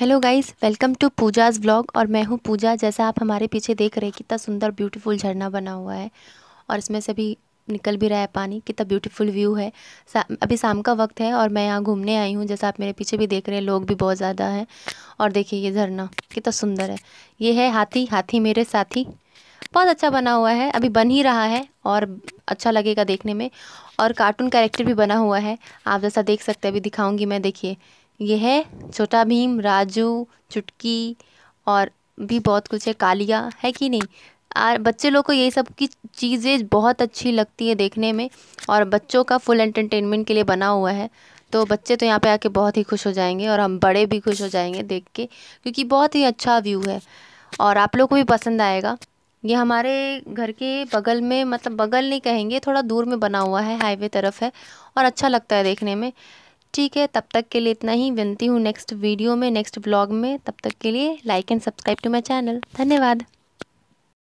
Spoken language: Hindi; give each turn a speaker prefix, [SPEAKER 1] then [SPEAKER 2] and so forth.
[SPEAKER 1] hello guys welcome to Pooja's vlog और मैं हूँ पूजा जैसा आप हमारे पीछे देख रहे हैं कितना सुंदर ब्यूटीफुल झरना बना हुआ है और इसमें से भी निकल भी रहा है पानी कितना ब्यूटीफुल व्यू है सा, अभी शाम का वक्त है और मैं यहाँ घूमने आई हूँ जैसा आप मेरे पीछे भी देख रहे हैं लोग भी बहुत ज़्यादा हैं और देखिए ये झरना कितना सुंदर है ये है हाथी हाथी मेरे साथी बहुत अच्छा बना हुआ है अभी बन ही रहा है और अच्छा लगेगा देखने में और कार्टून कैरेक्टर भी बना हुआ है आप जैसा देख सकते हैं अभी दिखाऊंगी मैं देखिए यह छोटा भीम राजू चुटकी और भी बहुत कुछ है कालिया है कि नहीं आ, बच्चे लोग को यही सब की चीज़ें बहुत अच्छी लगती है देखने में और बच्चों का फुल एंटरटेनमेंट के लिए बना हुआ है तो बच्चे तो यहाँ पे आके बहुत ही खुश हो जाएंगे और हम बड़े भी खुश हो जाएंगे देख के क्योंकि बहुत ही अच्छा व्यू है और आप लोग को भी पसंद आएगा ये हमारे घर के बगल में मतलब बगल नहीं कहेंगे थोड़ा दूर में बना हुआ है हाईवे तरफ है और अच्छा लगता है देखने में ठीक है तब तक के लिए इतना ही विनती हूँ नेक्स्ट वीडियो में नेक्स्ट ब्लॉग में तब तक के लिए like and subscribe to my channel धन्यवाद